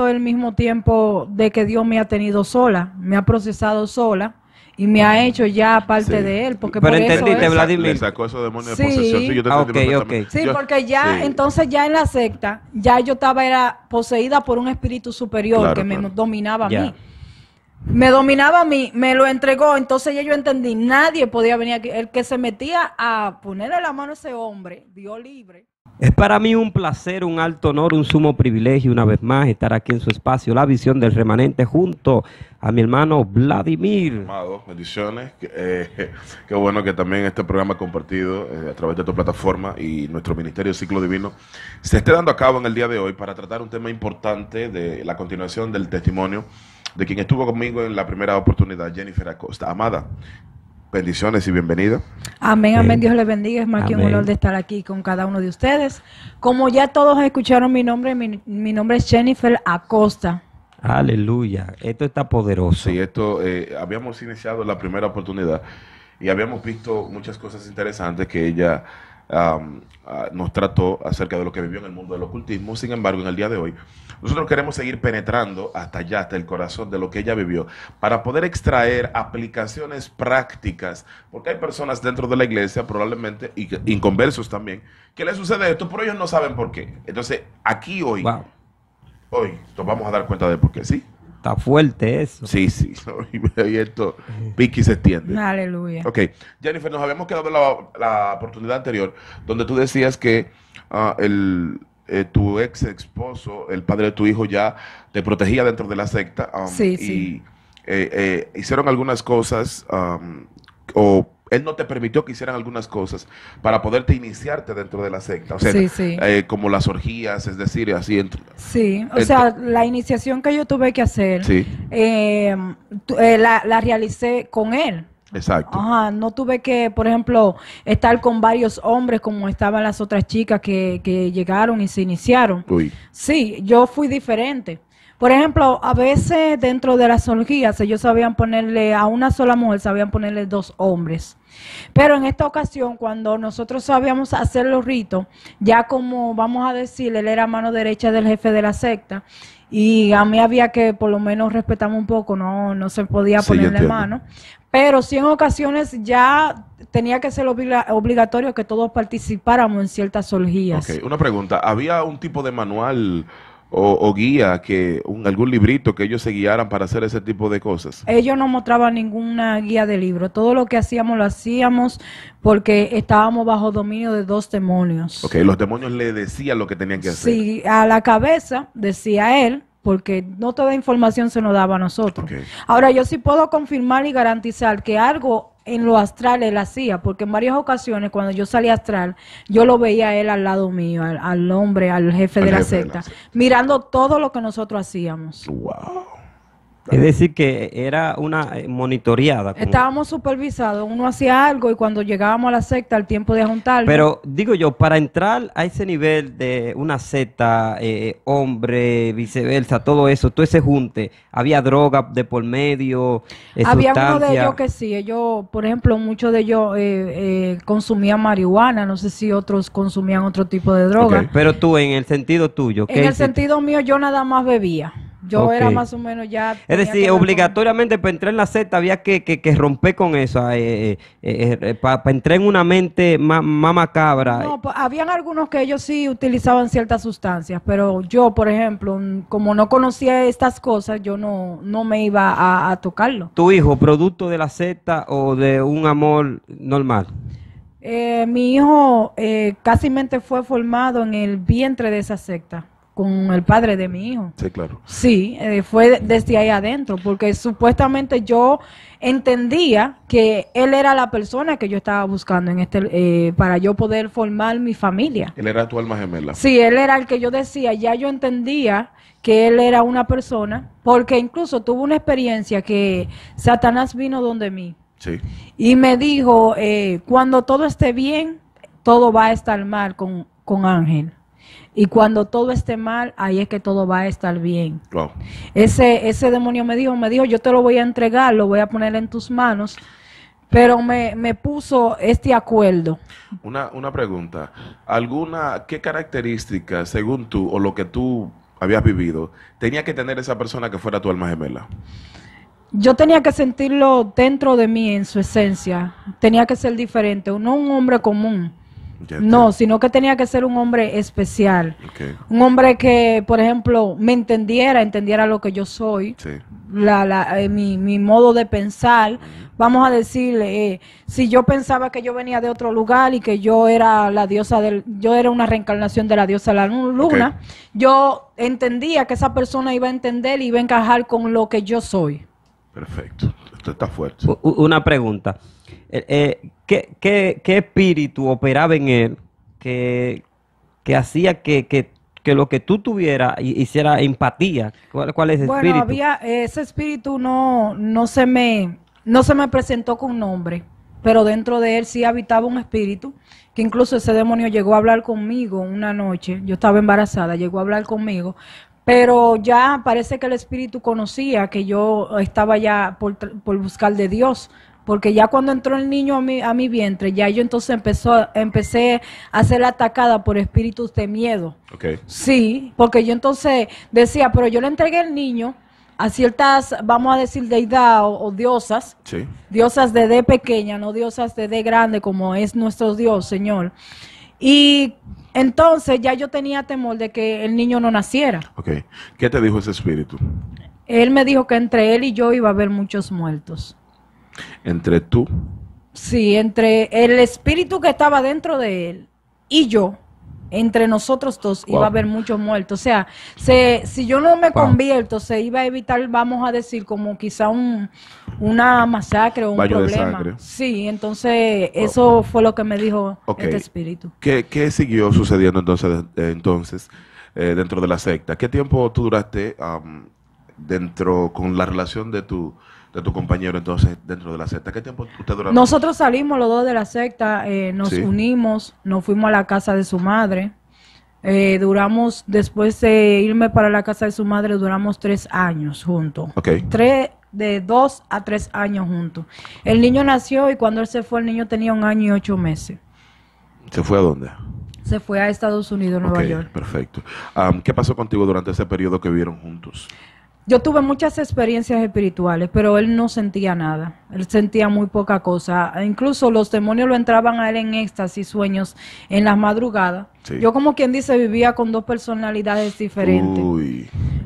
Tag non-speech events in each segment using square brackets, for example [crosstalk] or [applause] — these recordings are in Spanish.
el mismo tiempo de que Dios me ha tenido sola, me ha procesado sola y me ha hecho ya parte de él. Porque Pero por eso Vladimir. sacó de posesión. Sí, sí porque ya, entonces ya en la secta, ya yo estaba era poseída por un espíritu superior que me dominaba a mí. Me dominaba a mí, me lo entregó, entonces ya yo entendí, nadie podía venir aquí. El que se metía a ponerle la mano a ese hombre, Dios libre. Es para mí un placer, un alto honor, un sumo privilegio una vez más estar aquí en su espacio, La Visión del Remanente, junto a mi hermano Vladimir. Amado, bendiciones. Eh, [laughs] qué bueno que también este programa compartido eh, a través de tu plataforma y nuestro Ministerio Ciclo Divino se esté dando a cabo en el día de hoy para tratar un tema importante de la continuación del testimonio de quien estuvo conmigo en la primera oportunidad, Jennifer Acosta. Amada, Bendiciones y bienvenido. Amén, amén. Dios les bendiga. Es más que un honor de estar aquí con cada uno de ustedes. Como ya todos escucharon mi nombre, mi, nombre es Jennifer Acosta. Aleluya. Esto está poderoso. Sí, esto eh, habíamos iniciado la primera oportunidad y habíamos visto muchas cosas interesantes que ella Ah, nos trató acerca de lo que vivió en el mundo del ocultismo. Sin embargo, en el día de hoy, nosotros queremos seguir penetrando hasta allá, hasta el corazón de lo que ella vivió, para poder extraer aplicaciones prácticas, porque hay personas dentro de la iglesia, probablemente, y inconversos también, que les sucede esto, pero ellos no saben por qué. Entonces, aquí hoy, hoy, nos vamos a dar cuenta de por qué, ¿sí? Está fuerte eso. Sí, sí. y [laughs] esto, Vicky se extiende. Aleluya. Ok. Jennifer, nos habíamos quedado en la, oportunidad anterior, donde tú decías que ah, eh, tu ex esposo, el padre de tu hijo, ya te protegía dentro de la secta. Sí, um, sí, y, eh, eh, hicieron algunas cosas um, o él no te permitió que hicieran algunas cosas para poderte iniciarte dentro de la secta. O sea, eh, como las orgías, es decir, así. sí, o sea, la iniciación que yo tuve que hacer, eh, eh, la, la realicé con él. Exacto. Ajá, no tuve que, por ejemplo, estar con varios hombres como estaban las otras chicas que, llegaron y se iniciaron. Sí, yo fui diferente. Por ejemplo, a veces dentro de las orgías ellos sabían ponerle, a una sola mujer sabían ponerle dos hombres. Pero en esta ocasión, cuando nosotros sabíamos hacer los ritos, ya como vamos a decir, él era mano derecha del jefe de la secta, y a mí había que por lo menos respetarme un poco, no, no se podía ponerle mano. Pero sí en ocasiones ya tenía que ser obligatorio que todos participáramos en ciertas orgías. Okay. Una pregunta, ¿había un tipo de manual o, guía, que un, algún librito que ellos se guiaran para hacer ese tipo de cosas? Ellos no mostraban ninguna guía de libro. Todo lo que hacíamos lo hacíamos porque estábamos bajo dominio de dos demonios. Ok, los demonios le decían lo que tenían que hacer. Sí, a la cabeza decía él, porque no toda información se nos daba a nosotros. Ahora yo sí puedo confirmar y garantizar que algo en lo astral él hacía, porque en varias ocasiones cuando yo salía astral, yo lo veía él al lado mío, al, hombre, al jefe, de, la secta, mirando todo lo que nosotros hacíamos. Es decir, que era una eh, monitoreada. Estábamos supervisados, uno hacía algo y cuando llegábamos a la secta, al tiempo de juntar Pero digo yo, para entrar a ese nivel de una secta, eh, hombre, viceversa, todo eso, todo ese junte, había droga de por medio. había uno de ellos que sí, ellos, por ejemplo, muchos de ellos eh, eh, consumían marihuana, no sé si otros consumían otro tipo de droga. Pero tú, en el sentido tuyo, En el sentido mío, yo nada más bebía. Yo era más o menos ya... Es decir, obligatoriamente para entrar en la secta había que, que, romper con eso, eh, eh, eh, para entrar en una mente más, macabra. No, pues, habían algunos que ellos sí utilizaban ciertas sustancias, pero yo, por ejemplo, como no conocía estas cosas, yo no, no me iba a, a tocarlo. ¿Tu hijo, producto de la secta o de un amor normal? mi hijo casi fue formado en el vientre de esa secta con el padre de mi hijo. Sí, claro. Sí, eh, fue desde ahí adentro, porque supuestamente yo entendía que él era la persona que yo estaba buscando en este eh, para yo poder formar mi familia. Él era tu alma gemela. Sí, él era el que yo decía, ya yo entendía que él era una persona, porque incluso tuve una experiencia que Satanás vino donde mí. Sí. Y me dijo, eh, cuando todo esté bien, todo va a estar mal con, con Ángel. Y cuando todo esté mal, ahí es que todo va a estar bien. Ese, ese demonio me dijo, me dijo, yo te lo voy a entregar, lo voy a poner en tus manos, pero me, puso este acuerdo. Una, una pregunta, ¿alguna, qué características, según tú, o lo que tú habías vivido, tenía que tener esa persona que fuera tu alma gemela? yo tenía que sentirlo dentro de mí, en su esencia. Tenía que ser diferente, no un hombre común no, sino que tenía que ser un hombre especial. Un hombre que, por ejemplo, me entendiera, entendiera lo que yo soy, eh, mi, modo de pensar. Vamos a decirle, eh, si yo pensaba que yo venía de otro lugar y que yo era la diosa del, yo era una reencarnación de la diosa de la luna, yo entendía que esa persona iba a entender y iba a encajar con lo que yo soy. Perfecto. Esto está fuerte. una pregunta. Eh, eh, ¿qué, espíritu operaba en él que, hacía que, lo que tú tuvieras hiciera empatía? ¿Cuál, es bueno, espíritu? Bueno, ese espíritu no, no, se me, no se me presentó con nombre, pero dentro de él sí habitaba un espíritu que incluso ese demonio llegó a hablar conmigo una noche, yo estaba embarazada, llegó a hablar conmigo, pero ya parece que el espíritu conocía que yo estaba ya por, por buscar de Dios, porque ya cuando entró el niño a mi, vientre, ya yo entonces empezó, empecé a ser atacada por espíritus de miedo. Okay. Sí, porque yo entonces decía, pero yo le entregué el niño a ciertas, vamos a decir, deidad o, o diosas, sí. diosas de D pequeña, no diosas de D grande como es nuestro Dios, Señor. Y entonces ya yo tenía temor de que el niño no naciera. Ok, ¿qué te dijo ese espíritu? Él me dijo que entre él y yo iba a haber muchos muertos. Entre tú. Sí, entre el espíritu que estaba dentro de él y yo, entre nosotros dos, iba a haber muchos muertos. O sea, si yo no me convierto, se iba a evitar, vamos a decir, como quizá un, una masacre o un problema. Sí, entonces eso fue lo que me dijo el este espíritu. ¿Qué, siguió sucediendo entonces, entonces eh, dentro de la secta? ¿Qué tiempo tú duraste dentro con la relación de tu de tu compañero entonces dentro de la secta. ¿Qué tiempo usted duró? Nosotros salimos los dos de la secta, eh, nos unimos, nos fuimos a la casa de su madre. Eh, duramos, después de irme para la casa de su madre, duramos tres años juntos. Ok. Tres, de dos a tres años juntos. El niño nació y cuando él se fue, el niño tenía un año y ocho meses. ¿Se fue a dónde? Se fue a Estados Unidos, Nueva York. Perfecto. ¿Qué pasó contigo durante ese periodo que vivieron juntos? Yo tuve muchas experiencias espirituales, pero él no sentía nada. Él sentía muy poca cosa. Incluso los demonios lo entraban a él en éxtasis, sueños, en las madrugadas. Yo como quien dice vivía con dos personalidades diferentes.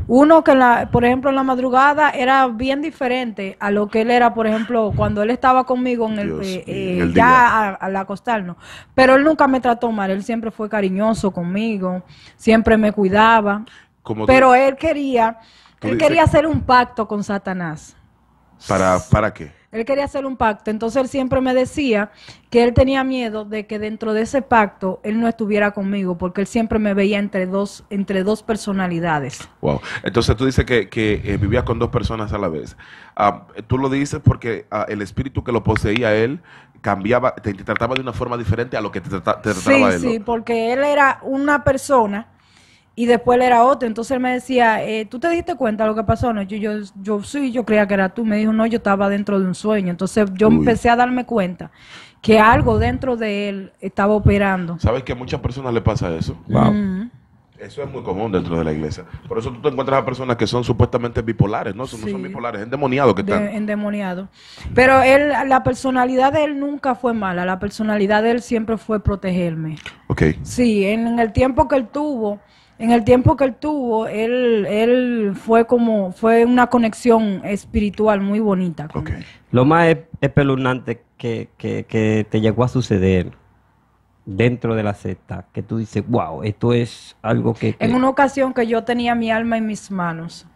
Uno que, por ejemplo, en la madrugada era bien diferente a lo que él era, por ejemplo, cuando él estaba conmigo en el, eh, eh, ya al acostarnos. Pero él nunca me trató mal, él siempre fue cariñoso conmigo, siempre me cuidaba. pero él quería él quería hacer un pacto con Satanás. ¿Para, para qué? Él quería hacer un pacto, entonces él siempre me decía que él tenía miedo de que dentro de ese pacto él no estuviera conmigo, porque él siempre me veía entre dos, entre dos personalidades. Wow. Entonces tú dices que, que eh, vivías con dos personas a la vez. Ah, tú lo dices porque ah, el espíritu que lo poseía él cambiaba, te, trataba de una forma diferente a lo que te, trataba él. Sí, sí, porque él era una persona y después él era otro. Entonces él me decía, eh, ¿tú te diste cuenta de lo que pasó? No, yo, yo, yo sí, yo creía que era tú. Me dijo, no, yo estaba dentro de un sueño. Entonces yo empecé a darme cuenta que algo dentro de él estaba operando. ¿Sabes que a muchas personas le pasa eso? Wow. Eso es muy común dentro de la iglesia. Por eso tú te encuentras a personas que son supuestamente bipolares, ¿no? Son, No son bipolares, endemoniados que están. endemoniados. Pero él, la personalidad de él nunca fue mala. La personalidad de él siempre fue protegerme. Ok. Sí, en el tiempo que él tuvo en el tiempo que él tuvo, él, él fue como, fue una conexión espiritual muy bonita. Lo más e-, espeluznante que, te llegó a suceder dentro de la secta, que tú dices, wow, esto es algo que, que... En una ocasión que yo tenía mi alma en mis manos,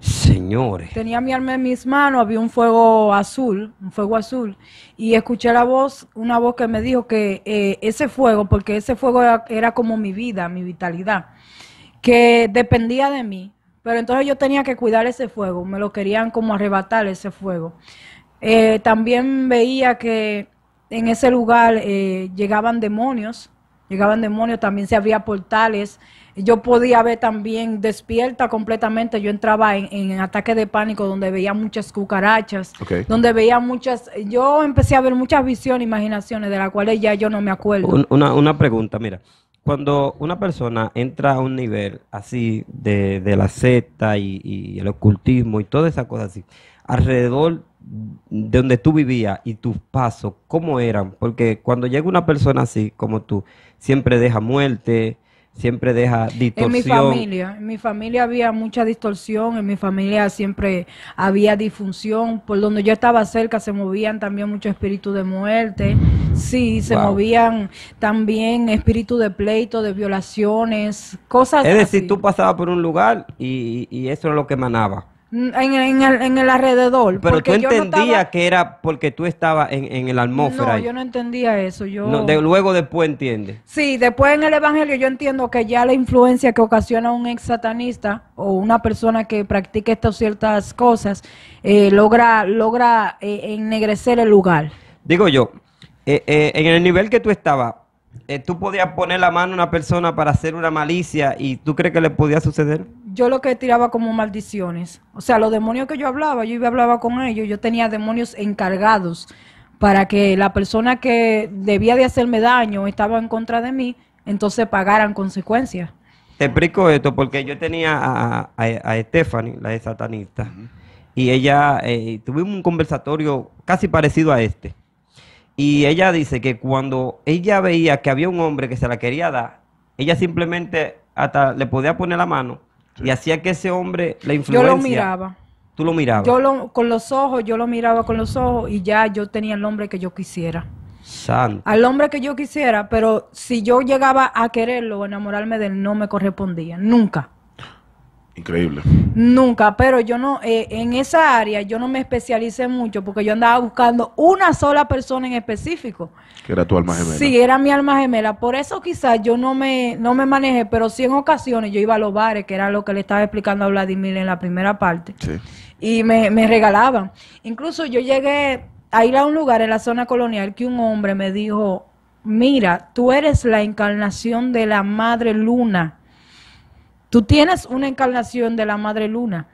Señores. Tenía mi arma en mis manos, había un fuego azul, un fuego azul, y escuché la voz, una voz que me dijo que eh, ese fuego, porque ese fuego era, como mi vida, mi vitalidad, que dependía de mí, pero entonces yo tenía que cuidar ese fuego, me lo querían como arrebatar ese fuego. Eh, también veía que en ese lugar eh, llegaban demonios, llegaban demonios, también se abría portales yo podía ver también despierta completamente. Yo entraba en, en ataque de pánico donde veía muchas cucarachas, donde veía muchas. Yo empecé a ver muchas visiones, imaginaciones de las cuales ya yo no me acuerdo. una, pregunta, mira. Cuando una persona entra a un nivel así de, de la secta y, y, el ocultismo y todas esas cosas así, alrededor de donde tú vivías y tus pasos, ¿cómo eran? Porque cuando llega una persona así como tú, siempre deja muerte, siempre deja distorsión. En mi familia, en mi familia había mucha distorsión, en mi familia siempre había disfunción, por donde yo estaba cerca se movían también muchos espíritus de muerte, sí, se movían también espíritus de pleito, de violaciones, cosas así. Es decir, tú pasabas por un lugar y, y eso es lo que emanaba. En, el, alrededor. Pero tú entendías que era porque tú estabas en, en el atmósfera. No, yo no entendía eso. Yo... luego después entiende. Sí, después en el Evangelio yo entiendo que ya la influencia que ocasiona un ex satanista o una persona que practica estas ciertas cosas eh, logra, logra eh, ennegrecer el lugar. Digo yo, eh, en el nivel que tú estabas, tú podías poner la mano a una persona para hacer una malicia y tú crees que le podía suceder yo lo que tiraba como maldiciones. O sea, los demonios que yo hablaba, yo iba hablaba con ellos, yo tenía demonios encargados para que la persona que debía de hacerme daño estaba en contra de mí, entonces pagaran consecuencias. Te explico esto porque yo tenía a, a, Stephanie, la de satanista, y ella, eh, tuvimos un conversatorio casi parecido a este. Y ella dice que cuando ella veía que había un hombre que se la quería dar, ella simplemente hasta le podía poner la mano y hacía que ese hombre la influencia. Yo lo miraba. Tú lo mirabas. Yo lo, con los ojos, yo lo miraba con los ojos y ya yo tenía el hombre que yo quisiera. Santo. Al hombre que yo quisiera, pero si yo llegaba a quererlo o enamorarme de él, no me correspondía. Nunca. Increíble. Nunca, pero yo no, eh, en esa área yo no me especialicé mucho porque yo andaba buscando una sola persona en específico. Que era tu alma gemela. Sí, era mi alma gemela. Por eso quizás yo no me, no me manejé, pero sí en ocasiones yo iba a los bares, que era lo que le estaba explicando a Vladimir en la primera parte. Sí. Y me, me regalaban. Incluso yo llegué a ir a un lugar en la zona colonial que un hombre me dijo, mira, tú eres la encarnación de la madre luna Tú tienes una encarnación de la Madre Luna.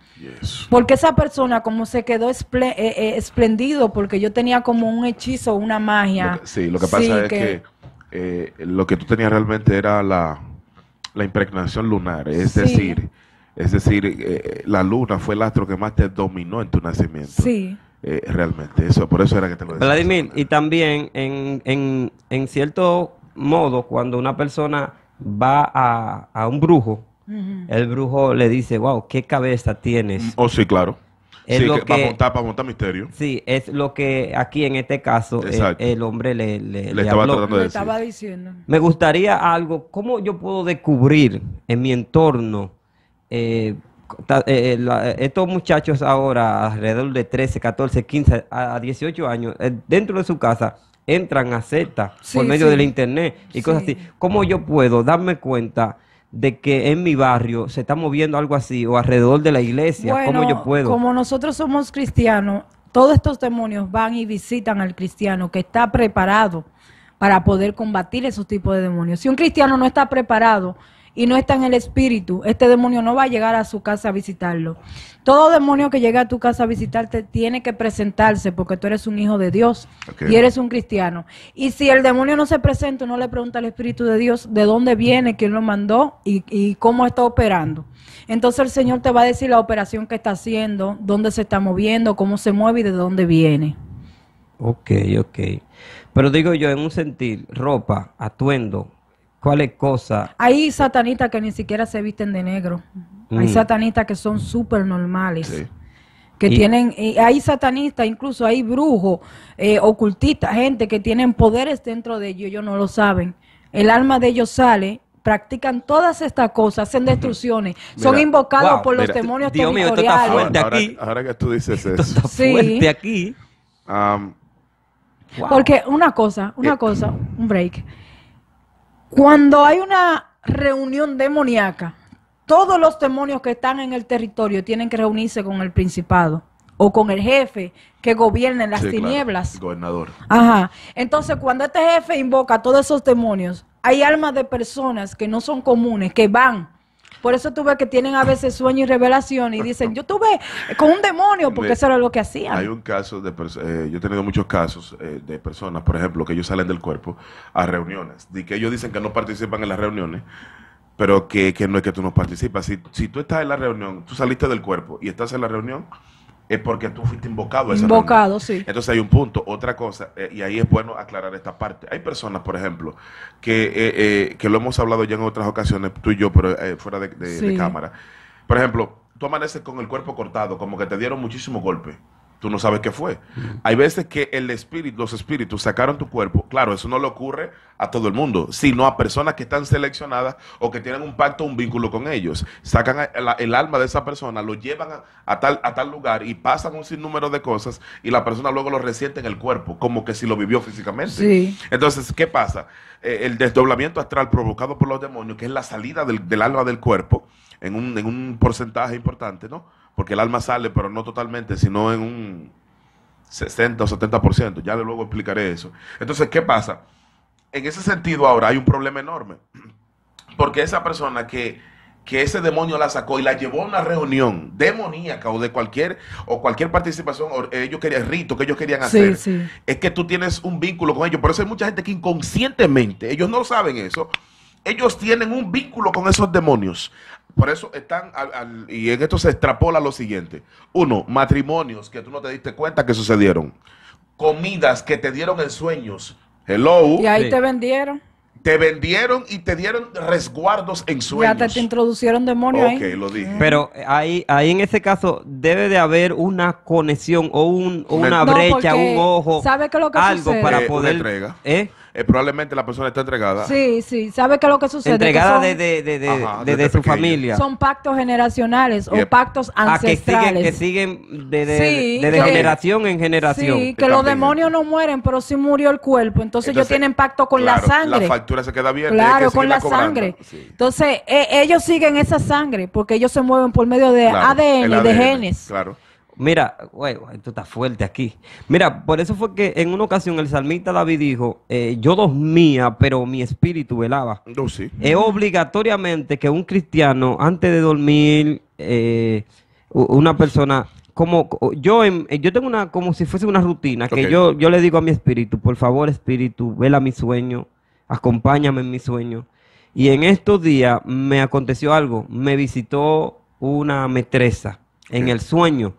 Porque esa persona como se quedó esplendido, eh, eh, porque yo tenía como un hechizo, una magia. sí, lo que pasa es que, eh, lo que tú tenías realmente era la, impregnación lunar, es decir, es decir, la luna fue el astro que más te dominó en tu nacimiento. Sí. realmente, eso, por eso era que te lo decía. Vladimir, y también en, en, cierto modo, cuando una persona va a un brujo, el brujo le dice, wow, qué cabeza tienes. Mm, oh, sí, claro. para, montar, misterio. Sí, es lo que aquí en este caso eh, el, hombre le, estaba, habló. diciendo. Me gustaría algo, ¿cómo yo puedo descubrir en mi entorno eh, eh, estos muchachos ahora alrededor de 13, 14, 15 a, 18 años, dentro de su casa, entran a Z por medio del internet y cosas así? ¿Cómo yo puedo darme cuenta? de que en mi barrio se está moviendo algo así o alrededor de la iglesia? como ¿Cómo yo puedo? Como nosotros somos cristianos, todos estos demonios van y visitan al cristiano que está preparado para poder combatir esos tipos de demonios. Si un cristiano no está preparado, y no está en el espíritu, este demonio no va a llegar a su casa a visitarlo. Todo demonio que llega a tu casa a visitarte tiene que presentarse porque tú eres un hijo de Dios y eres un cristiano. Y si el demonio no se presenta, no le pregunta al Espíritu de Dios de dónde viene, quién lo mandó y, y cómo está operando. Entonces el Señor te va a decir la operación que está haciendo, dónde se está moviendo, cómo se mueve y de dónde viene. Ok, ok. Pero digo yo, en un sentir, ropa, atuendo, ¿Cuáles cosas? Hay satanistas que ni siquiera se visten de negro. Hay mm. satanistas que son súper normales. Que tienen, hay satanistas, incluso hay brujos, eh, ocultistas, gente que tienen poderes dentro de ellos, ellos no lo saben. El alma de ellos sale, practican todas estas cosas, hacen destrucciones, son invocados por los demonios Dios mío, esto está fuerte aquí. Ahora, que tú dices eso. Está fuerte aquí. Um, Porque una cosa, una eh, cosa, un break. Cuando hay una reunión demoníaca, todos los demonios que están en el territorio tienen que reunirse con el principado o con el jefe que gobierna en las tinieblas. Gobernador. Ajá. Entonces, cuando este jefe invoca a todos esos demonios, hay almas de personas que no son comunes, que van por eso tú ves que tienen a veces sueños y revelación, y dicen, yo tuve con un demonio, porque eso era lo que hacían. Hay un caso de, eh, yo he tenido muchos casos eh, de personas, por ejemplo, que ellos salen del cuerpo a reuniones, y que ellos dicen que no participan en las reuniones, pero que, no es que tú no participas. Si, si tú estás en la reunión, tú saliste del cuerpo y estás en la reunión, es porque tú fuiste invocado a Invocado, sí. Entonces hay un punto. Otra cosa, eh, y ahí es bueno aclarar esta parte. Hay personas, por ejemplo, que, eh, eh, que lo hemos hablado ya en otras ocasiones, tú y yo, pero fuera de, cámara. Por ejemplo, tú amaneces con el cuerpo cortado, como que te dieron muchísimo golpe tú no sabes qué fue. Hay veces que el espíritu, los espíritus sacaron tu cuerpo. Claro, eso no le ocurre a todo el mundo, sino a personas que están seleccionadas o que tienen un pacto, un vínculo con ellos. Sacan el, alma de esa persona, lo llevan a, tal, a tal lugar y pasan un sinnúmero de cosas y la persona luego lo resiente en el cuerpo, como que si lo vivió físicamente. Entonces, ¿qué pasa? Eh, el desdoblamiento astral provocado por los demonios, que es la salida del, alma del cuerpo en un porcentaje importante, ¿no? porque el alma sale, pero no totalmente, sino en un 60 o 70%. Ya luego explicaré eso. Entonces, ¿qué pasa? En ese sentido ahora hay un problema enorme, [clears throat] porque esa persona que, ese demonio la sacó y la llevó a una reunión demoníaca o de cualquier o cualquier participación, o ellos querían rito que ellos querían hacer, es que tú tienes un vínculo con ellos. Por eso hay mucha gente que inconscientemente, ellos no saben eso, ellos tienen un vínculo con esos demonios. Por eso están, y en esto se extrapola lo siguiente. Uno, matrimonios que tú no te diste cuenta que sucedieron. Comidas que te dieron en sueños. Hello. Y ahí te vendieron. Te vendieron y te dieron resguardos en sueños. Ya te, introducieron demonios lo dije. Pero ahí, ahí en ese caso debe de haber una conexión o, un, una brecha, un ojo, ¿sabe lo que algo para eh, poder... ¿eh? Eh, probablemente la persona está entregada. Sí, sí. ¿Sabe que lo que sucede? Entregada de, desde, su familia. Son pactos generacionales o pactos ancestrales. que siguen, que de, generación en generación. Sí, que los demonios no mueren, pero sí murió el cuerpo. Entonces, ellos tienen pacto con la sangre. La factura se queda bien Claro, con la sangre. Entonces e, ellos siguen esa sangre porque ellos se mueven por medio de ADN, de genes. Claro. Mira, güey, esto está fuerte aquí. Mira, por eso fue que en una ocasión el salmista David dijo, eh, yo dormía, pero mi espíritu velaba. Oh, sí. Es obligatoriamente que un cristiano, antes de dormir, eh, una persona, como yo, eh, yo tengo una, como si fuese una rutina, que yo, yo le digo a mi espíritu, por favor espíritu, vela mi sueño, acompáñame en mi sueño. Y en estos días me aconteció algo, me visitó una metresa en el sueño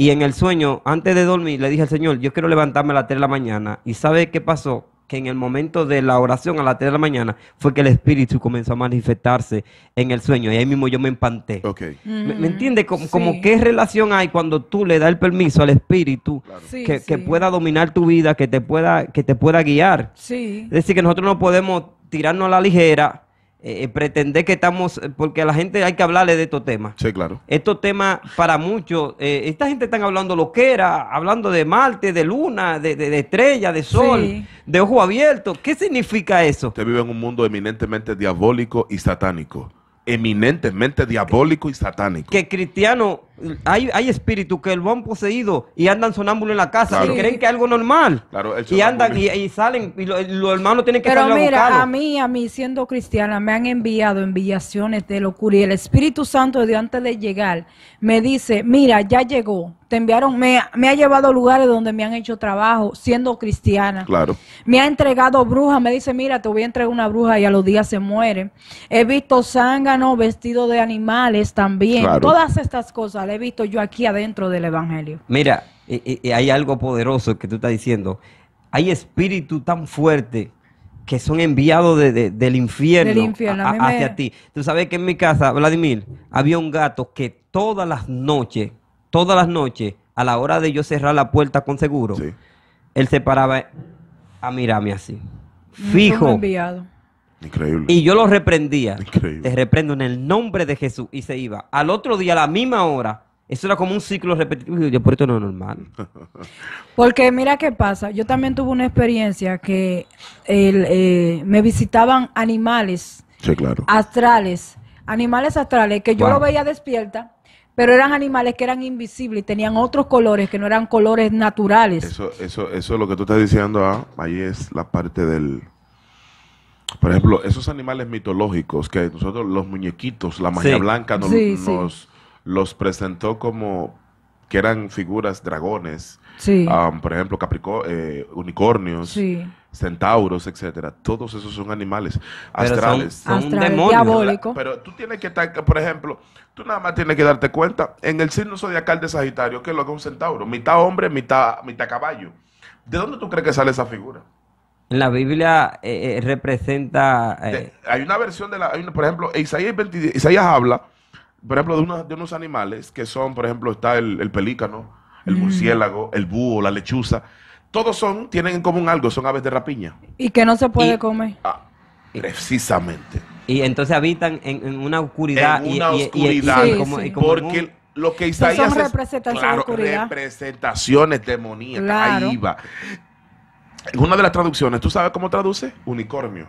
y en el sueño, antes de dormir, le dije al Señor, yo quiero levantarme a las 3 de la mañana. ¿Y sabe qué pasó? Que en el momento de la oración a las 3 de la mañana fue que el Espíritu comenzó a manifestarse en el sueño. Y ahí mismo yo me empanté. ¿Me, entiende? Como, mm, qué relación hay cuando tú le das el permiso al Espíritu que, que, pueda dominar tu vida, que te pueda, que te pueda guiar. Es decir, que nosotros no podemos tirarnos a la ligera eh, eh, pretender que estamos, eh, porque a la gente hay que hablarle de estos temas. Sí, claro. Estos temas para muchos, esta gente están hablando lo que era, hablando de Marte, de Luna, de, estrella, de sol, de ojo abierto. ¿Qué significa eso? Usted vive en un mundo eminentemente diabólico y satánico. Eminentemente diabólico y satánico. Que cristiano hay, espíritus que lo han poseído y andan sonámbulos en la casa y creen que es algo normal. y andan y, salen y los hermanos tienen que Pero mira, a, mí, a mí siendo cristiana, me han enviado enviaciones de locura y el Espíritu Santo de antes de llegar me dice, mira, ya llegó, te enviaron, me, me, ha llevado a lugares donde me han hecho trabajo siendo cristiana. Claro. Me ha entregado brujas, me dice, mira, te voy a entregar una bruja y a los días se muere. He visto zánganos vestidos de animales también. Todas estas cosas he visto yo aquí adentro del Evangelio. Mira, eh, eh, eh, hay algo poderoso que tú estás diciendo. Hay espíritu tan fuerte que son enviados del infierno, hacia ti. Tú sabes que en mi casa, Vladimir, había un gato que todas las noches, todas las noches, a la hora de yo cerrar la puerta con seguro, él se paraba a mirarme así. Fijo. Increíble. Y yo lo reprendía. Increíble. Te reprendo en el nombre de Jesús. Y se iba. Al otro día, a la misma hora, eso era como un ciclo repetitivo. Yo, por esto no es normal. [laughs] Porque mira qué pasa. Yo también tuve una experiencia que eh, me visitaban animales astrales. Animales astrales que yo lo veía despierta pero eran animales que eran invisibles y tenían otros colores que no eran colores naturales. Eso, eso, eso es lo que tú estás diciendo, ah, ahí es la parte del, por ejemplo, esos animales mitológicos que nosotros, los muñequitos, la magia blanca nos, los presentó como que eran figuras dragones, um, por ejemplo, eh, unicornios, centauros, etcétera. Todos esos son animales astrales. Son, Pero tú tienes que estar, por ejemplo, tú nada más tienes que darte cuenta en el signo zodiacal de Sagitario, que es lo que es un centauro, mitad hombre, mitad, mitad caballo. ¿De dónde tú crees que sale esa figura? La Biblia eh, eh, representa. Eh, hay una versión de la. por ejemplo, Isaías, habla, por ejemplo, de, unos de, unos animales que son, por ejemplo, está el, pelícano, el mm. murciélago, el búho, la lechuza. Todos son, tienen en común algo, son aves de rapiña. Y que no se puede comer. Ah, precisamente. Y entonces habitan en, una oscuridad. una oscuridad. porque lo que Isaías. son representaciones, es, claro, representaciones demoníacas. Ahí va una de las traducciones, ¿tú sabes cómo traduce? Unicornio.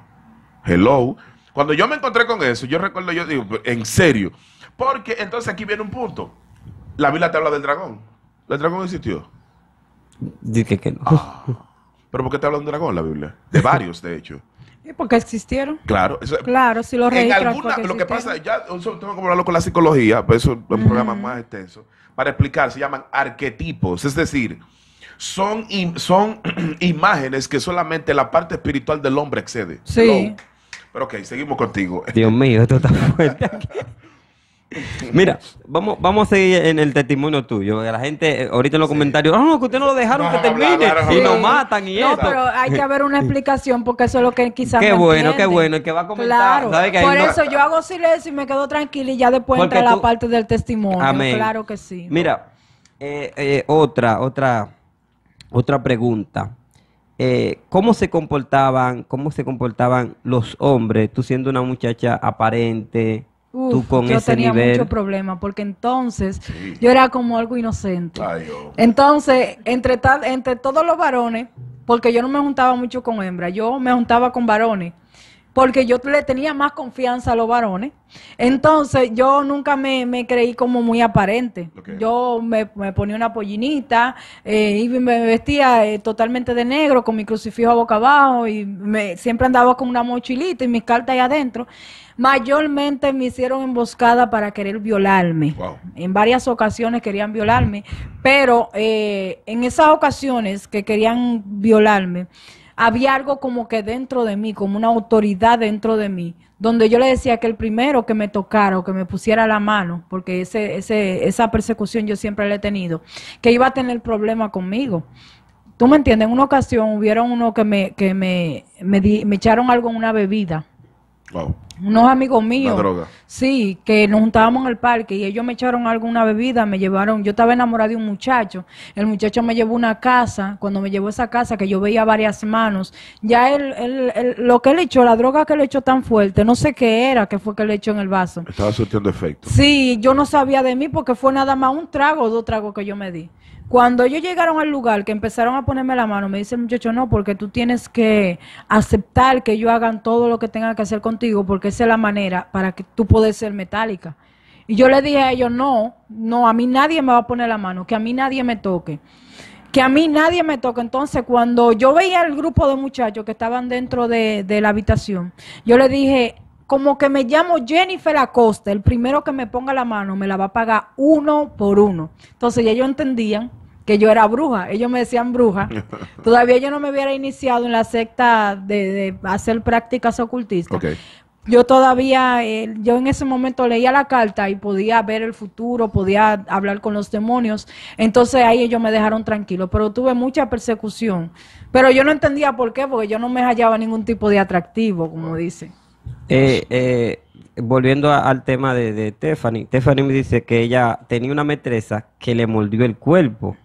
Hello. Cuando yo me encontré con eso, yo recuerdo, yo digo, en serio. Porque entonces aquí viene un punto. La Biblia te habla del dragón. ¿El dragón existió? Dije que no. Ah. ¿Pero por qué te habla de un dragón la Biblia? De [laughs] varios, de hecho. Porque existieron. Claro, eso, claro, si lo registras. En alguna, lo que pasa, ya tengo que hablarlo con la psicología, por pues eso es un programa más extenso, para explicar, se llaman arquetipos, es decir, son, son [clears throat] imágenes que solamente la parte espiritual del hombre excede. Sí. Pero ok, seguimos contigo. [laughs] Dios mío, esto está fuerte. Mira, vamos, vamos a seguir en el testimonio tuyo. La gente eh, ahorita en los comentarios, ah, no, que usted no lo dejaron que termine y matan y no, pero hay que haber una explicación porque eso es lo que quizás. Qué bueno, qué bueno, que va a comentar. Claro. Por eso yo hago silencio y me quedo tranquilo y ya después entra la parte del testimonio. Claro que sí. Mira, eh, eh, otra, otra otra pregunta. Eh, ¿Cómo se comportaban, cómo se comportaban los hombres? Tú siendo una muchacha aparente, tú con yo tenía nivel. mucho problema porque entonces yo era como algo inocente. Oh. Entonces, entre, entre todos los varones, porque yo no me juntaba mucho con hembras, yo me juntaba con varones porque yo le tenía más confianza a los varones. Entonces yo nunca me, me creí como muy aparente. Yo me, me, ponía una pollinita eh, y me vestía eh, totalmente de negro con mi crucifijo a boca abajo y me, siempre andaba con una mochilita y mis cartas ahí adentro. Mayormente me hicieron emboscada para querer violarme. En varias ocasiones querían violarme, pero eh, en esas ocasiones que querían violarme, había algo como que dentro de mí, como una autoridad dentro de mí, donde yo le decía que el primero que me tocara o que me pusiera la mano, porque ese, esa persecución yo siempre la he tenido, que iba a tener problema conmigo. Tú me entiendes, en una ocasión hubieron uno que me, que me, me, me echaron algo en una bebida unos amigos míos. Sí, que nos juntábamos en el parque y ellos me echaron alguna bebida, me llevaron. Yo estaba enamorada de un muchacho. El muchacho me llevó una casa. Cuando me llevó esa casa, que yo veía varias manos, ya él, lo que él echó, la droga que le echó tan fuerte, no sé qué era, que fue que le echó en el vaso. Estaba surtiendo efecto. Sí, yo no sabía de mí porque fue nada más un trago o dos tragos que yo me di. Cuando ellos llegaron al lugar, que empezaron a ponerme la mano, me dice el muchacho, no, porque tú tienes que aceptar que ellos hagan todo lo que tengan que hacer contigo, porque esa es la manera para que tú puedas ser metálica. Y yo le dije a ellos, no, no, a mí nadie me va a poner la mano, que a mí nadie me toque, que a mí nadie me toque. Entonces, cuando yo veía el grupo de muchachos que estaban dentro de, la habitación, yo le dije, como que me llamo Jennifer Acosta, el primero que me ponga la mano me la va a pagar uno por uno. Entonces, ya ellos entendían que yo era bruja. Ellos me decían bruja. [laughs] Todavía yo no me hubiera iniciado en la secta de, hacer prácticas ocultistas. Yo todavía, eh, yo en ese momento leía la carta y podía ver el futuro, podía hablar con los demonios. Entonces ahí ellos me dejaron tranquilo, pero tuve mucha persecución. Pero yo no entendía por qué, porque yo no me hallaba ningún tipo de atractivo, como dice eh, eh, volviendo al tema de, de Stephanie, Stephanie me dice que ella tenía una metresa que le moldeó el cuerpo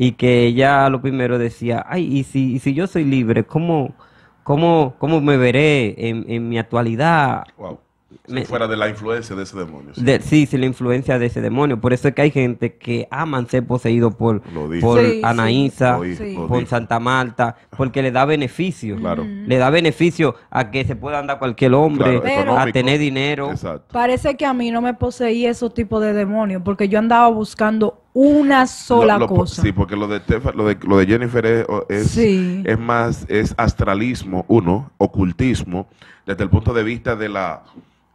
y que ella lo primero decía, ay, y si, yo soy libre, ¿cómo, cómo, cómo me veré en, mi actualidad? fuera de la influencia de ese demonio. ¿sí? De, sí, la influencia de ese demonio. Por eso es que hay gente que aman ser poseído por, por Anaísa, por Santa Marta, porque le da beneficio. Le da beneficio a que se pueda andar cualquier hombre, a tener dinero. Parece que a mí no me poseía esos tipos de demonios, porque yo andaba buscando una sola cosa. Sí, porque lo de, Jennifer es, es, más, es astralismo, uno, ocultismo, desde el punto de vista de la,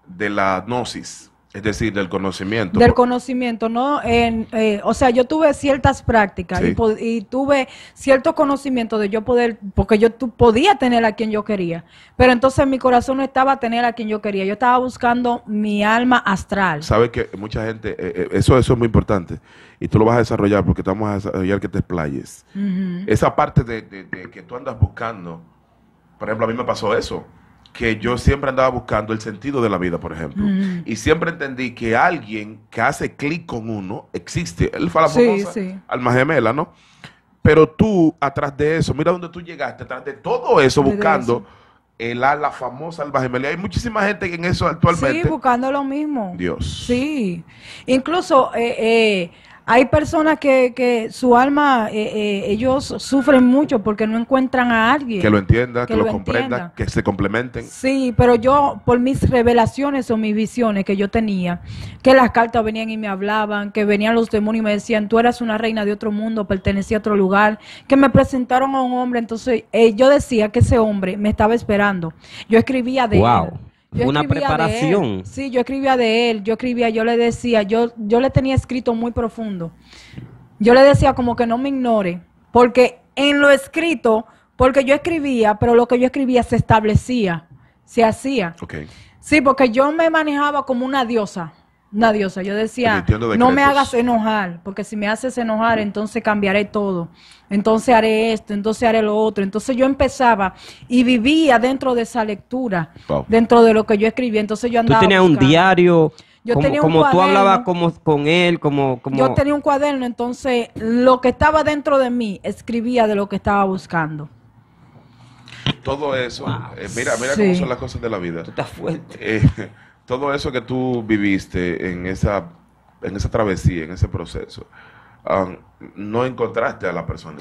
de la gnosis. Es decir, del conocimiento. Del conocimiento, ¿no? En, eh, o sea, yo tuve ciertas prácticas y, tuve cierto conocimiento de yo poder, porque yo podía tener a quien yo quería, pero entonces mi corazón no estaba a tener a quien yo quería, yo estaba buscando mi alma astral. Sabes que mucha gente, eh, eh, eso, es muy importante y tú lo vas a desarrollar porque estamos a desarrollar que te explayes. Esa parte de, de que tú andas buscando, por ejemplo, a mí me pasó eso que yo siempre andaba buscando el sentido de la vida, por ejemplo. Y siempre entendí que alguien que hace clic con uno existe. Él fue la alma gemela, ¿no? Pero tú, atrás de eso, mira dónde tú llegaste, atrás de todo eso, buscando El, la famosa alma gemela. Hay muchísima gente que en eso actualmente. Sí, buscando lo mismo. Dios. Sí. Incluso eh, eh hay personas que, que su alma, eh, eh, ellos sufren mucho porque no encuentran a alguien. Que lo entienda, que, lo, comprenda, que se complementen. Sí, pero yo, por mis revelaciones o mis visiones que yo tenía, que las cartas venían y me hablaban, que venían los demonios y me decían, tú eras una reina de otro mundo, pertenecía a otro lugar, que me presentaron a un hombre, entonces eh, yo decía que ese hombre me estaba esperando. Yo escribía de él una preparación. Sí, yo escribía de él, yo escribía, yo le decía, yo, yo le tenía escrito muy profundo. Yo le decía como que no me ignore, porque en lo escrito, porque yo escribía, pero lo que yo escribía se establecía, se hacía. Sí, porque yo me manejaba como una diosa nadie. yo decía, no me hagas enojar, porque si me haces enojar, entonces cambiaré todo. Entonces haré esto, entonces haré lo otro. Entonces yo empezaba y vivía dentro de esa lectura, dentro de lo que yo escribía. Entonces yo andaba. Tú tenías un diario. Yo como, tenía un como tú hablabas como, con él, como, Yo tenía un cuaderno, entonces lo que estaba dentro de mí escribía de lo que estaba buscando. Todo eso, eh, mira, mira cómo son las cosas de la vida. Tú estás fuerte. Eh, todo eso que tú viviste en esa, en esa travesía, en ese proceso, um, no encontraste a la persona.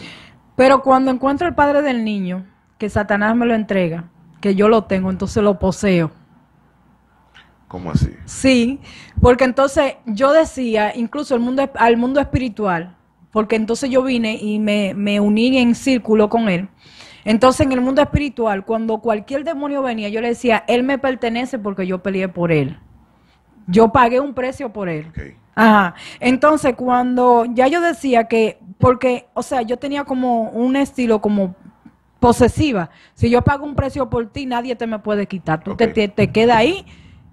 Pero cuando encuentro al padre del niño, que Satanás me lo entrega, que yo lo tengo, entonces lo poseo. ¿Cómo así? Sí, porque entonces yo decía, incluso mundo, al mundo espiritual, porque entonces yo vine y me, me uní en círculo con él. Entonces, en el mundo espiritual, cuando cualquier demonio venía, yo le decía, él me pertenece porque yo peleé por él. Yo pagué un precio por él. Ajá. Entonces, cuando ya yo decía que, porque, o sea, yo tenía como un estilo como posesiva. Si yo pago un precio por ti, nadie te me puede quitar. Tú te, te, quedas ahí.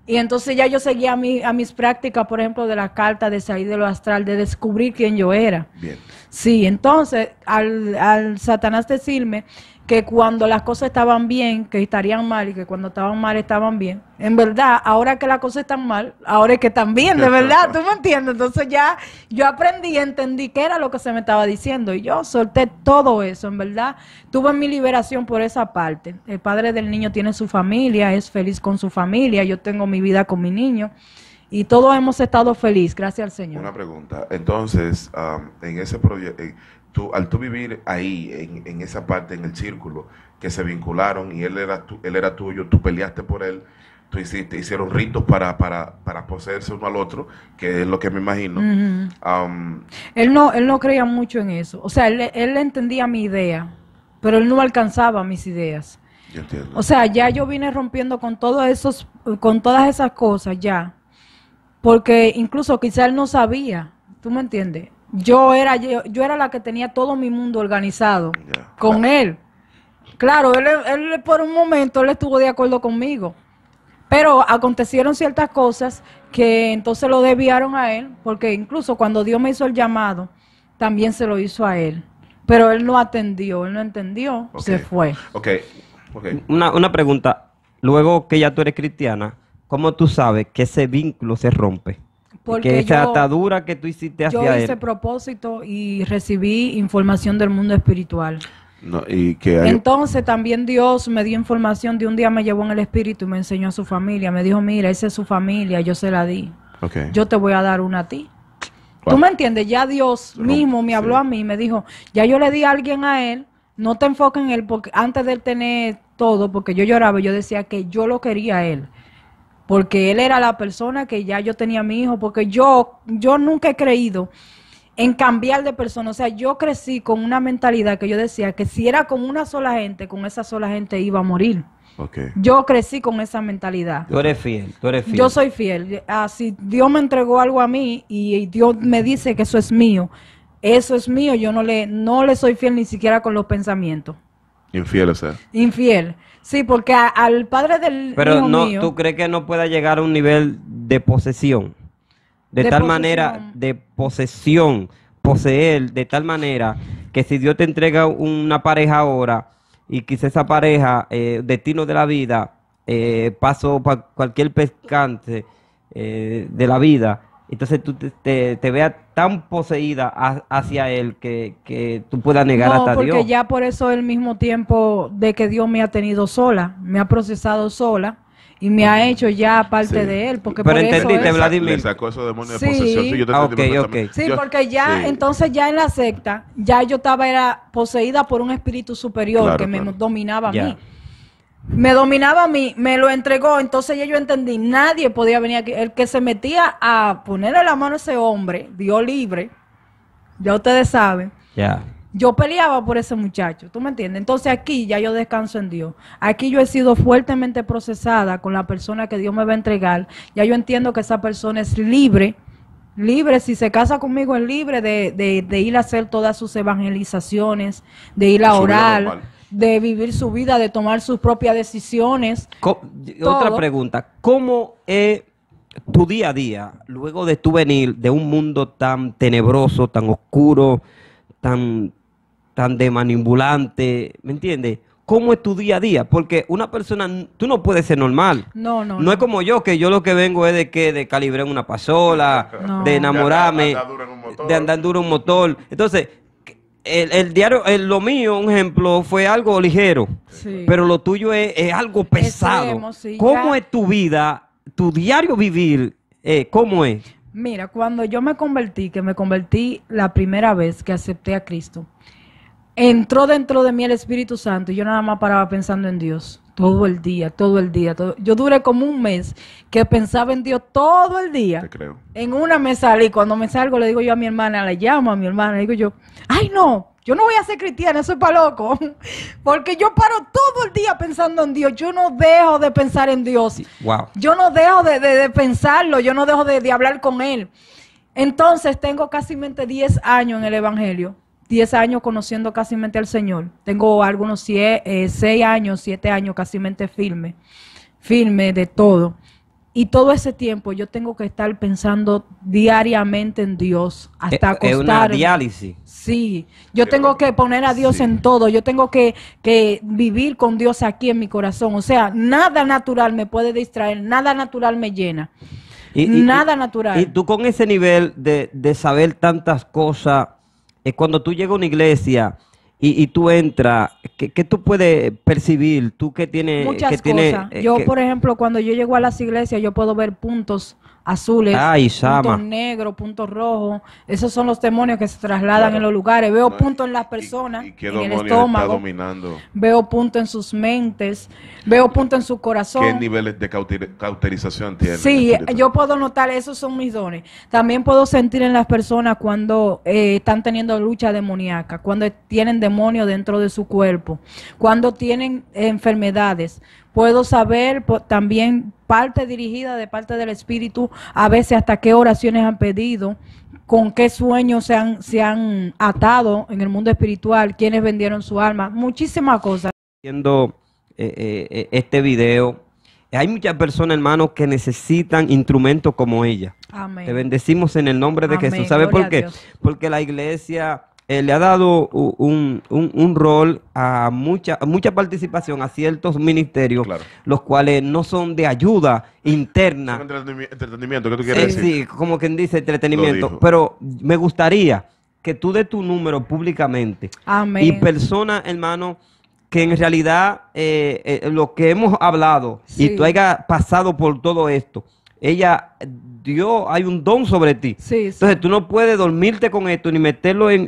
Y entonces ya yo seguía a, mi, a mis prácticas, por ejemplo, de la carta, de salir de lo astral, de descubrir quién yo era. Bien. Sí, entonces, al, al Satanás decirme que cuando las cosas estaban bien, que estarían mal, y que cuando estaban mal, estaban bien. En verdad, ahora que las cosas están mal, ahora es que están bien, de verdad, ¿tú me entiendes? Entonces ya yo aprendí entendí qué era lo que se me estaba diciendo y yo solté todo eso, en verdad. Tuve mi liberación por esa parte. El padre del niño tiene su familia, es feliz con su familia, yo tengo mi vida con mi niño y todos hemos estado felices, gracias al Señor. Una pregunta, entonces, en ese proyecto, tú, al tú vivir ahí, en, esa parte, en el círculo, que se vincularon y él era, él era tuyo, tú peleaste por él, tú hiciste, hicieron ritos para, para, poseerse uno al otro, que es lo que me imagino. Um, él, no, él no creía mucho en eso. O sea, él, él entendía mi idea, pero él no alcanzaba mis ideas. O sea, ya yo vine rompiendo con todos esos, con todas esas cosas ya. Porque incluso quizá él no sabía, ¿tú me entiendes? yo era, yo, yo, era la que tenía todo mi mundo organizado con él. Claro, él, él, por un momento él estuvo de acuerdo conmigo. Pero acontecieron ciertas cosas que entonces lo desviaron a él, porque incluso cuando Dios me hizo el llamado, también se lo hizo a él. Pero él no atendió, él no entendió, se fue. ok Una, una pregunta. Luego que ya tú eres cristiana, ¿cómo tú sabes que ese vínculo se rompe? que esa yo, atadura que tú hiciste hacia Yo hice propósito y recibí información del mundo espiritual. y Entonces también Dios me dio información de un día me llevó en el espíritu y me enseñó a su familia. Me dijo, mira, esa es su familia, yo se la di. Yo te voy a dar una a ti. ¿Tú me entiendes? Ya Dios mismo me habló a mí y me dijo, ya yo le di a alguien a él, no te enfoques en él porque antes de él tener todo, porque yo lloraba, yo decía que yo lo quería a él porque él era la persona que ya yo tenía a mi hijo, porque yo, yo nunca he creído en cambiar de persona. O sea, yo crecí con una mentalidad que yo decía que si era con una sola gente, con esa sola gente iba a morir. Okay. Yo crecí con esa mentalidad. Tú eres fiel, eres fiel. Yo soy fiel. Así Dios me entregó algo a mí y Dios me dice que eso es mío, eso es mío, yo no le, no le soy fiel ni siquiera con los pensamientos. Infiel, o sea. Infiel. Sí, porque al padre del Pero no, ¿tú crees que no pueda llegar a un nivel de posesión? De, tal manera, de posesión, poseer, de tal manera que si Dios te entrega una pareja ahora y quizá esa pareja, eh, destino de la vida, eh, paso para cualquier pescante eh, de la vida, entonces tú te veas tan poseída hacia Él que, tú puedas negar a hasta Dios no, Porque ya por eso el mismo tiempo de que Dios me ha tenido sola, me ha procesado sola y me ha hecho ya parte de él. Porque Pero por entendiste, eso Vladimir. sacó de posesión. Sí, te ah, porque ya, entonces ya en la secta, ya yo estaba era poseída por un espíritu superior que me dominaba a mí me dominaba a mí, me lo entregó, entonces ya yo entendí, nadie podía venir aquí. El que se metía a ponerle la mano a ese hombre, Dios libre, ya ustedes saben. Ya. Yo peleaba por ese muchacho, ¿tú me entiendes? Entonces aquí ya yo descanso en Dios. Aquí yo he sido fuertemente procesada con la persona que Dios me va a entregar. Ya yo entiendo que esa persona es libre, libre, si se casa conmigo es libre de, de ir a hacer todas sus evangelizaciones, de ir a orar de vivir su vida, de tomar sus propias decisiones. Otra pregunta, ¿cómo es tu día a día, luego de tu venir de un mundo tan tenebroso, tan oscuro, tan, tan de manipulante, ¿me entiendes? ¿Cómo es tu día a día? Porque una persona, tú no puedes ser normal. No, no. No, es como yo, que yo lo que vengo es de que de calibrar una pasola, de enamorarme, de andar, andar duro en un motor. Entonces, el, diario, el, lo mío, un ejemplo, fue algo ligero, pero lo tuyo es, algo pesado. ¿Cómo es tu vida, tu diario vivir? Eh, ¿Cómo es? Mira, cuando yo me convertí, que me convertí la primera vez que acepté a Cristo, entró dentro de mí el Espíritu Santo y yo nada más paraba pensando en Dios. Todo el día, todo el día. Yo duré como un mes que pensaba en Dios todo el día. Te creo. En una me salí. Cuando me salgo le digo yo a mi hermana, le llamo a mi hermana, le digo yo, ay no, yo no voy a ser cristiana, eso es para loco. [laughs] Porque yo paro todo el día pensando en Dios. Yo no dejo de pensar en Dios. Wow. Yo no dejo de, pensarlo. Yo no dejo de, de, hablar con Él. Entonces tengo casi 10 años en el Evangelio. 10 años conociendo casi mente al Señor. Tengo algunos 6 eh, años, 7 años casi mente firme, firme de todo. Y todo ese tiempo yo tengo que estar pensando diariamente en Dios hasta acostarme. Es una diálisis. Sí, yo tengo que poner a Dios en todo, yo tengo que, que, vivir con Dios aquí en mi corazón. O sea, nada natural me puede distraer, nada natural me llena, y, nada natural. Y tú con ese nivel de, de saber tantas cosas eh, cuando tú llegas a una iglesia y, tú entras, ¿qué, tú puedes percibir? Tú que tienes... Muchas cosas. Eh, yo, por ejemplo, cuando yo llego a las iglesias, yo puedo ver puntos azules, puntos negros, puntos rojos. Esos son los demonios que se trasladan en los lugares. Veo puntos en las personas, ¿Y, en el estómago. Veo puntos en sus mentes, veo puntos en su corazón. ¿Qué niveles de cauterización tienen? Sí, yo puedo notar, esos son mis dones. También puedo sentir en las personas cuando eh, están teniendo lucha demoníaca, cuando tienen demonios dentro de su cuerpo, cuando tienen enfermedades, puedo saber también parte dirigida de parte del Espíritu, a veces hasta qué oraciones han pedido, con qué sueños se han, se han atado en el mundo espiritual, quienes vendieron su alma, muchísimas cosas. Viendo eh, eh, eh, este video, hay muchas personas, hermanos, que necesitan instrumentos como ella. Amén. Te bendecimos en el nombre de Jesús. ¿Sabes por qué? Porque la iglesia eh, le ha dado un, rol a mucha, mucha, participación a ciertos ministerios, los cuales no son de ayuda interna. entretenimiento, ¿qué tú quieres decir? Sí, como quien dice entretenimiento. Pero me gustaría que tú des tu número públicamente. Y persona hermano, que en realidad eh, eh, lo que hemos hablado y tú hayas pasado por todo esto ella, Dios, hay un don sobre ti. Entonces tú no puedes dormirte con esto ni meterlo en,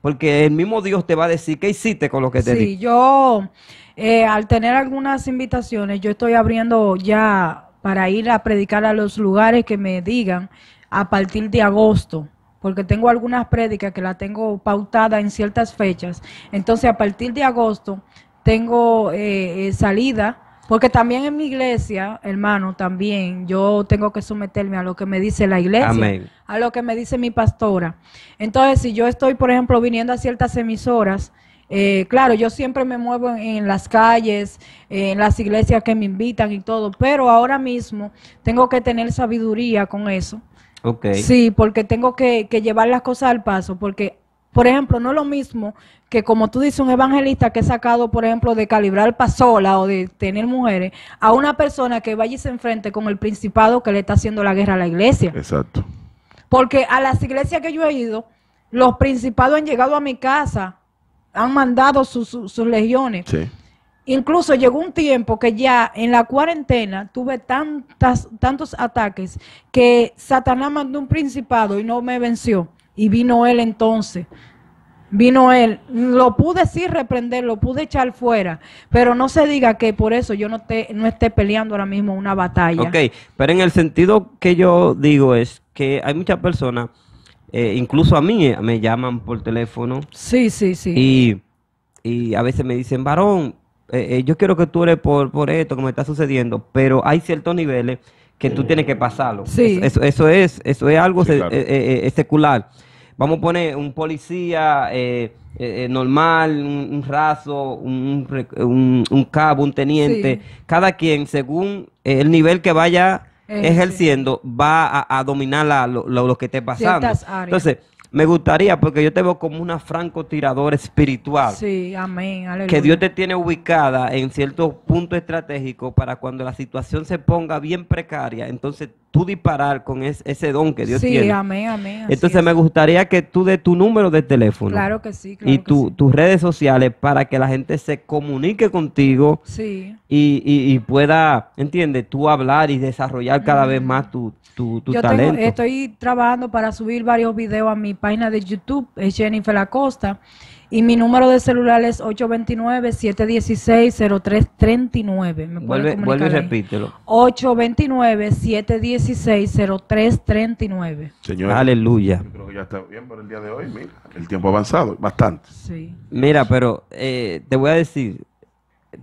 porque el mismo Dios te va a decir qué hiciste con lo que te sí, di. Sí, yo, eh, al tener algunas invitaciones, yo estoy abriendo ya para ir a predicar a los lugares que me digan a partir de agosto porque tengo algunas prédicas que la tengo pautada en ciertas fechas. Entonces, a partir de agosto tengo eh, eh, salida porque también en mi iglesia, hermano, también yo tengo que someterme a lo que me dice la iglesia, a lo que me dice mi pastora. Entonces, si yo estoy, por ejemplo, viniendo a ciertas emisoras, eh, claro, yo siempre me muevo en, las calles, eh, en las iglesias que me invitan y todo, pero ahora mismo tengo que tener sabiduría con eso. Sí, porque tengo que, que llevar las cosas al paso, porque por ejemplo, no es lo mismo que como tú dices, un evangelista que he sacado, por ejemplo, de calibrar pasola o de tener mujeres, a una persona que vaya y se enfrente con el principado que le está haciendo la guerra a la iglesia. Exacto. Porque a las iglesias que yo he ido, los principados han llegado a mi casa, han mandado sus, legiones. Sí. Incluso llegó un tiempo que ya en la cuarentena tuve tantas, tantos ataques que Satanás mandó un principado y no me venció. Y vino él entonces. Vino él, lo pude sí reprender, lo pude echar fuera, pero no se diga que por eso yo no, te, no esté peleando ahora mismo una batalla. Ok, pero en el sentido que yo digo es que hay muchas personas, eh, incluso a mí eh, me llaman por teléfono. Sí, sí, sí. Y, y a veces me dicen, varón, eh, yo quiero que tú eres por, por esto que me está sucediendo, pero hay ciertos niveles que tú tienes que pasarlo. Sí. Eso, eso, es, eso es algo sí, secular vamos a poner un policía eh, eh, eh, normal, un, raso, un, cabo, un teniente, cada quien según el nivel que vaya ejerciendo, va a, dominar la, lo, que esté pasando. Entonces, me gustaría, porque yo te veo como una francotiradora espiritual. Sí, amén. Que Dios te tiene ubicada en ciertos puntos estratégicos para cuando la situación se ponga bien precaria, entonces tú disparar con ese don que Dios tiene. Sí, amén, amén. Entonces me gustaría que tú de tu número de teléfono. Claro que sí, Y tus redes sociales para que la gente se comunique contigo. Sí. Y, pueda, entiende, Tú hablar y desarrollar cada vez mm. más tu, tu, Yo talento. estoy trabajando para subir varios videos a mi página de YouTube es Jennifer Acosta y mi número de celular es 829-716-0339. vuelve, vuelve y repítelo. 829-716-0339. Señor. Aleluya. ya está bien por el día de hoy. Mira, el tiempo ha avanzado bastante. Mira, pero eh, te voy a decir,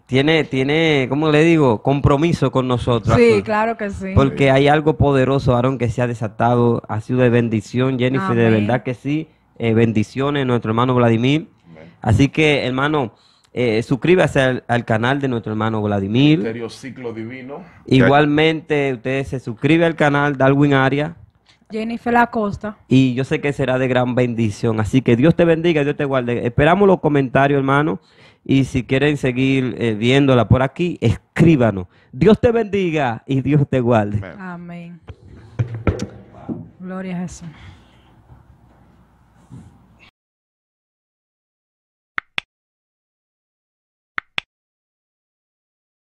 tiene, tiene, ¿cómo le digo? Compromiso con nosotros. Sí, claro que sí. Porque hay algo poderoso, Aaron, que se ha desatado, ha sido de bendición, Jennifer, de verdad que sí. Eh, bendiciones, nuestro hermano Vladimir. Así que, hermano, eh, suscríbase al, canal de nuestro hermano Vladimir. Ciclo Divino. Igualmente, ustedes se suscriben al canal Darwin Aria. Jennifer Costa Y yo sé que será de gran bendición. Así que Dios te bendiga, Dios te guarde. Esperamos los comentarios, hermano. Y si quieren seguir eh, viéndola por aquí, escríbanos. Dios te bendiga y Dios te guarde. Amén. Gloria a Jesús.